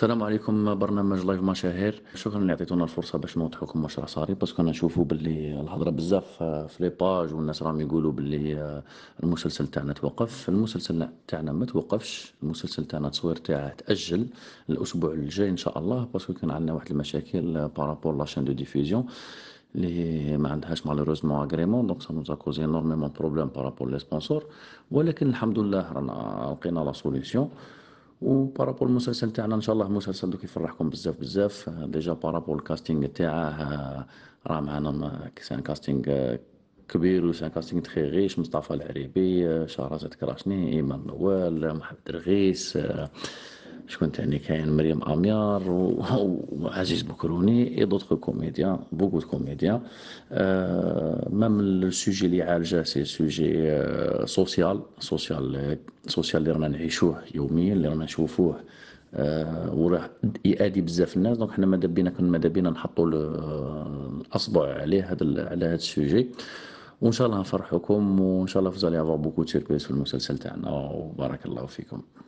السلام عليكم برنامج لايف مشاهير شكرا اللي عطيتونا الفرصه باش نوضحوكم لكم واش راه صاري باسكو نشوفوا باللي الهضره بزاف في لي باج والناس راهم يقولوا باللي المسلسل تاعنا توقف المسلسل تاعنا ما توقفش المسلسل تاعنا التصوير تاعه تاجل الاسبوع الجاي ان شاء الله باسكو كان عندنا واحد المشاكل بارابور لاشين دو ديفيزيون اللي ما عندهاش مالوروزمون اغريمون دونك سا نوزا كوزي انورميمون بروبليم بارابور لي سبونسور ولكن الحمد لله رانا لقينا لا سوليسيون وبارابول المسلسل تاعنا ان شاء الله مسلسل دوك يفرحكم بزاف بزاف آه، ديجا بارابول الكاستينغ تاعه آه، راه معانا كسان كاستينغ آه، كبير سان كاستينغ تخي غيش مصطفى العريبي شهرزاد كراشني ايمان نوال محمد درغيس شكون تاني كاين مريم اميار وعزيز بكروني اي دوطخ كوميديان بوكو دو كوميديان آه، مام السوجي اللي عالجه سي سوجي سوسيال سوسيال سوسيال اللي رانا نعيشوه يوميا اللي رانا نشوفوه آه، و راه يادي بزاف الناس دونك حنا ماذا بينا كنا ماذا بينا نحطوا آه، الاصبع عليه هذا على هذا السوجي وان شاء الله نفرحكم وان شاء الله فزالي افوا بوكو تشيربيس في المسلسل تاعنا وبارك الله فيكم